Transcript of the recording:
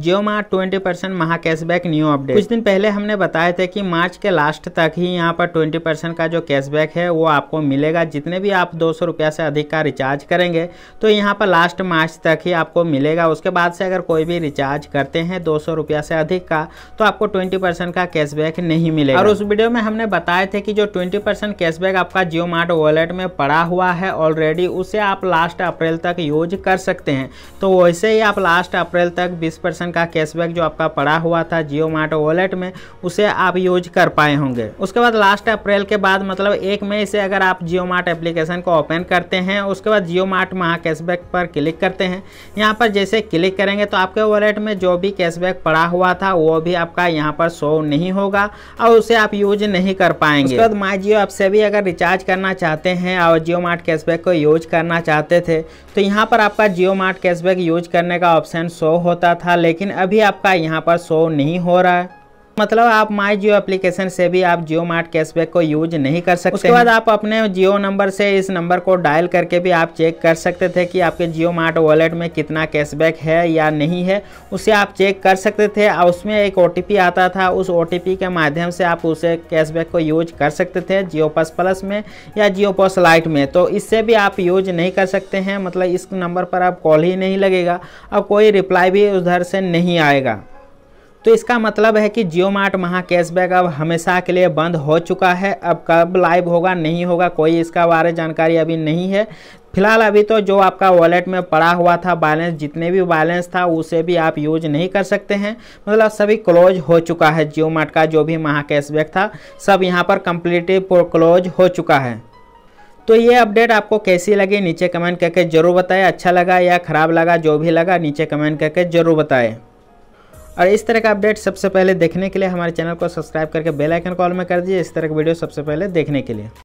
जियो Mart twenty percent महा cashback new update कुछ दिन पहले हमने बताए थे कि मार्च के लास्ट तक ही यहाँ पर ट्वेंटी परसेंट का जो कैशबैक है वो आपको मिलेगा जितने भी आप दो सौ रुपया से अधिक का रिचार्ज करेंगे तो यहाँ पर लास्ट मार्च तक ही आपको मिलेगा उसके बाद से अगर कोई भी रिचार्ज करते हैं दो सौ से अधिक का तो आपको ट्वेंटी परसेंट का कैशबैक नहीं मिलेगा और उस वीडियो में हमने बताए थे कि जो ट्वेंटी परसेंट कैशबैक आपका जियो मार्ट वॉलेट में पड़ा हुआ है ऑलरेडी उसे आप लास्ट अप्रैल तक यूज कर सकते हैं तो वैसे ही आप लास्ट अप्रैल तक बीस परसेंट परसेंट का कैशबैक जो आपका पड़ा हुआ था जियो मार्ट वॉलेट में उसे आप यूज कर पाए होंगे उसके बाद लास्ट अप्रैल के बाद मतलब एक मई से अगर आप जियो मार्ट एप्लीकेशन को ओपन करते हैं उसके बाद जियो मार्ट महा कैशबैक पर क्लिक करते हैं यहाँ पर जैसे क्लिक करेंगे तो आपके वॉलेट में जो भी कैशबैक पड़ा हुआ था वो भी आपका यहाँ पर शो नहीं होगा और उसे आप यूज नहीं कर पाएंगे उसके बाद माई जियो आपसे भी अगर रिचार्ज करना चाहते हैं और जियो मार्ट कैशबैक को यूज करना चाहते थे तो यहाँ पर आपका जियो मार्ट कैशबैक यूज करने का ऑप्शन शो होता था लेकिन अभी आपका यहाँ पर शो नहीं हो रहा है मतलब आप माई जियो एप्लीकेशन से भी आप जियो मार्ट कैशबैक को यूज नहीं कर सकते उसके बाद आप अपने जियो नंबर से इस नंबर को डायल करके भी आप चेक कर सकते थे कि आपके जियो मार्ट वॉलेट में कितना कैशबैक है या नहीं है उसे आप चेक कर सकते थे और उसमें एक ओ आता था उस ओ के माध्यम से आप उसे कैशबैक को यूज कर सकते थे जियो पस प्लस में या जियो पस लाइट में तो इससे भी आप यूज नहीं कर सकते हैं मतलब इस नंबर पर आप कॉल ही नहीं लगेगा और कोई रिप्लाई भी उधर से नहीं आएगा तो इसका मतलब है कि जियो मार्ट महा कैशबैक अब हमेशा के लिए बंद हो चुका है अब कब लाइव होगा नहीं होगा कोई इसका बारे जानकारी अभी नहीं है फिलहाल अभी तो जो आपका वॉलेट में पड़ा हुआ था बैलेंस जितने भी बैलेंस था उसे भी आप यूज नहीं कर सकते हैं मतलब सभी क्लोज हो चुका है जियो मार्ट का जो भी महा कैशबैक था सब यहाँ पर कम्प्लीटली क्लोज हो चुका है तो ये अपडेट आपको कैसी लगी नीचे कमेंट करके ज़रूर बताएं अच्छा लगा या ख़राब लगा जो भी लगा नीचे कमेंट करके ज़रूर बताएं और इस तरह का अपडेट सबसे पहले देखने के लिए हमारे चैनल को सब्सक्राइब करके बेल आइकन कॉल में कर दीजिए इस तरह की वीडियो सबसे पहले देखने के लिए